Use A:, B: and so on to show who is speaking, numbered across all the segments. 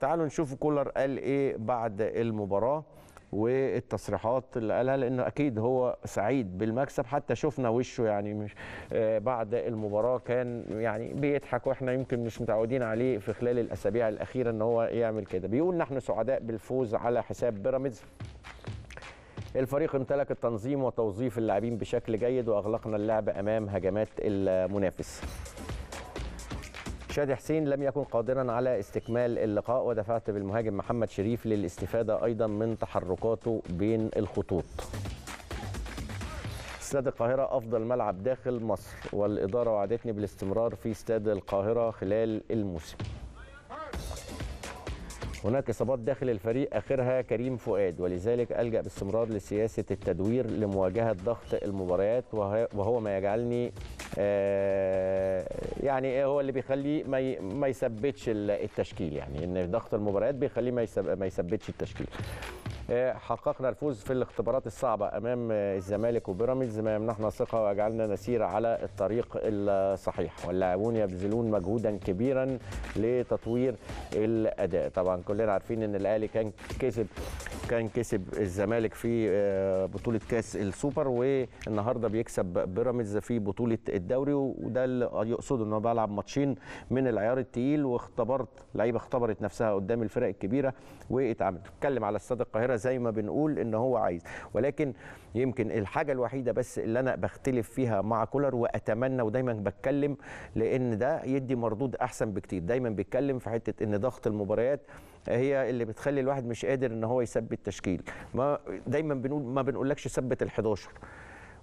A: تعالوا نشوف كولر قال ايه بعد المباراه والتصريحات اللي قالها لانه اكيد هو سعيد بالمكسب حتى شفنا وشه يعني مش آه، بعد المباراه كان يعني بيضحك واحنا يمكن مش متعودين عليه في خلال الاسابيع الاخيره ان هو يعمل كده بيقول نحن سعداء بالفوز على حساب بيراميدز الفريق امتلك التنظيم وتوظيف اللاعبين بشكل جيد واغلقنا اللعب امام هجمات المنافس شادي حسين لم يكن قادرا على استكمال اللقاء ودفعت بالمهاجم محمد شريف للاستفادة أيضا من تحركاته بين الخطوط استاد القاهرة أفضل ملعب داخل مصر والإدارة وعدتني بالاستمرار في استاد القاهرة خلال الموسم هناك إصابات داخل الفريق آخرها كريم فؤاد ولذلك ألجأ باستمرار لسياسة التدوير لمواجهة ضغط المباريات وهو ما يجعلني آه، يعني إيه هو اللي بيخليه ما ما يثبتش التشكيل يعني ان ضغط المباريات بيخليه ما ما يثبتش التشكيل آه، حققنا الفوز في الاختبارات الصعبة أمام الزمالك وبيراميدز ما يمنحنا ثقة وجعلنا نسير على الطريق الصحيح واللاعبون يبذلون مجهودا كبيرا لتطوير الأداء طبعا كلنا عارفين أن الأهلي كان كسب كان كسب الزمالك في آه، بطولة كاس السوبر والنهاردة بيكسب بيراميدز في بطولة الدوري وده اللي يقصده ان انا بلعب ماتشين من العيار التقيل واختبرت لعيبه اختبرت نفسها قدام الفرق الكبيره واتعملت اتكلم على استاد القاهره زي ما بنقول ان هو عايز ولكن يمكن الحاجه الوحيده بس اللي انا بختلف فيها مع كولر واتمنى ودايما بتكلم لان ده يدي مردود احسن بكتير دايما بيتكلم في حته ان ضغط المباريات هي اللي بتخلي الواحد مش قادر ان هو يثبت تشكيل ما دايما بنقول ما بنقولكش ثبت ال11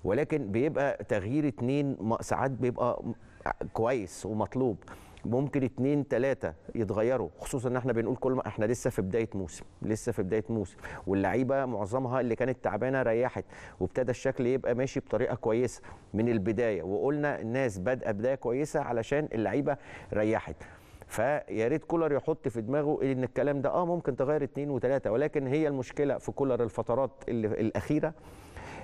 A: ولكن بيبقى تغيير اتنين ساعات بيبقى كويس ومطلوب ممكن اتنين تلاتة يتغيروا خصوصا ان احنا بنقول كل ما احنا لسه في بداية موسم لسه في بداية موسم واللعيبة معظمها اللي كانت تعبانة ريحت وابتدى الشكل يبقى ماشي بطريقة كويسة من البداية وقلنا الناس بادئة بداية كويسة علشان اللعيبة ريحت فيا ريت كولر يحط في دماغه ان الكلام ده اه ممكن تغير اتنين وتلاته ولكن هي المشكله في كولر الفترات اللي الاخيره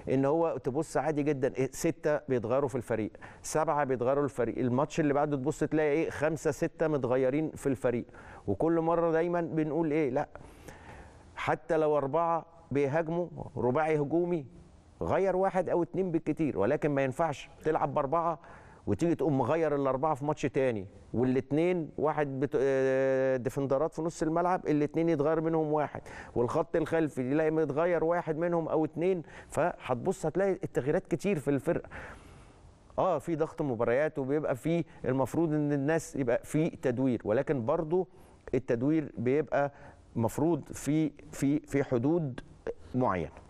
A: ان هو تبص عادي جدا إيه، سته بيتغيروا في الفريق سبعه بيتغيروا الفريق الماتش اللي بعده تبص تلاقي ايه خمسه سته متغيرين في الفريق وكل مره دايما بنقول ايه لا حتى لو اربعه بيهاجموا رباعي هجومي غير واحد او اتنين بالكتير ولكن ما ينفعش تلعب باربعه وتيجي تقوم مغير الاربعه في ماتش تاني والاثنين واحد بت... آه، ديفندرات في نص الملعب الاثنين يتغير منهم واحد والخط الخلفي يلاقي متغير واحد منهم او اثنين فهتبص هتلاقي التغييرات كتير في الفرقه اه في ضغط مباريات وبيبقى في المفروض ان الناس يبقى في تدوير ولكن برضو التدوير بيبقى مفروض في في في حدود معينه